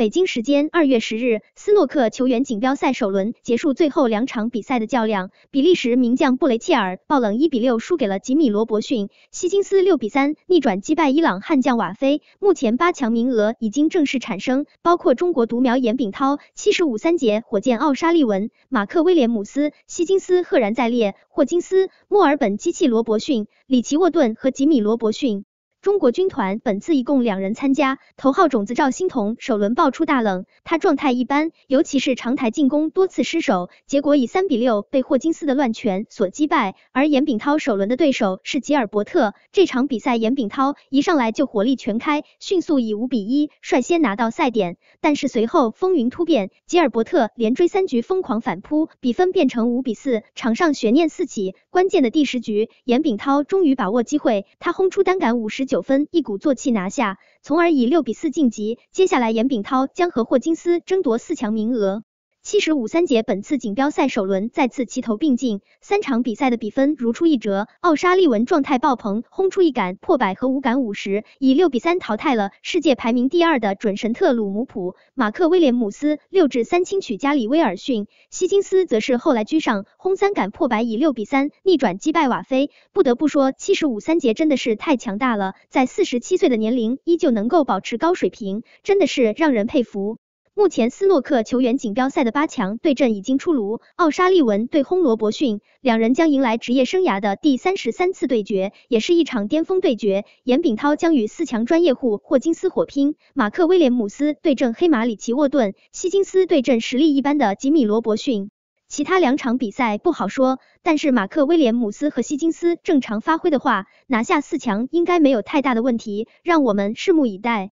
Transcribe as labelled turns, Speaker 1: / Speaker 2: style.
Speaker 1: 北京时间二月十日，斯诺克球员锦标赛首轮结束，最后两场比赛的较量，比利时名将布雷切尔爆冷一比六输给了吉米罗伯逊，希金斯六比三逆转击败伊朗悍将瓦菲。目前八强名额已经正式产生，包括中国独苗颜炳涛七十五三节火箭奥沙利文、马克威廉姆斯、希金斯赫然在列，霍金斯、墨尔本机器罗伯逊、里奇沃顿和吉米罗伯逊。中国军团本次一共两人参加，头号种子赵心童首轮爆出大冷，他状态一般，尤其是长台进攻多次失手，结果以三比六被霍金斯的乱拳所击败。而颜炳涛首轮的对手是吉尔伯特，这场比赛颜炳涛一上来就火力全开，迅速以五比一率先拿到赛点，但是随后风云突变，吉尔伯特连追三局疯狂反扑，比分变成五比四，场上悬念四起。关键的第十局，颜炳涛终于把握机会，他轰出单杆五十。九分，一鼓作气拿下，从而以六比四晋级。接下来，严炳涛将和霍金斯争夺四强名额。七十五三节，本次锦标赛首轮再次齐头并进，三场比赛的比分如出一辙。奥沙利文状态爆棚，轰出一杆破百和五杆五十，以六比三淘汰了世界排名第二的准神特鲁姆普。马克威廉姆斯六至三轻取加里威尔逊，希金斯则是后来居上，轰三杆破百，以六比三逆转击败瓦菲。不得不说，七十五三节真的是太强大了，在四十七岁的年龄依旧能够保持高水平，真的是让人佩服。目前斯诺克球员锦标赛的八强对阵已经出炉，奥沙利文对轰罗伯逊，两人将迎来职业生涯的第三十三次对决，也是一场巅峰对决。严炳涛将与四强专业户霍金斯火拼，马克威廉姆斯对阵黑马里奇沃顿，希金斯对阵实力一般的吉米罗伯逊。其他两场比赛不好说，但是马克威廉姆斯和希金斯正常发挥的话，拿下四强应该没有太大的问题，让我们拭目以待。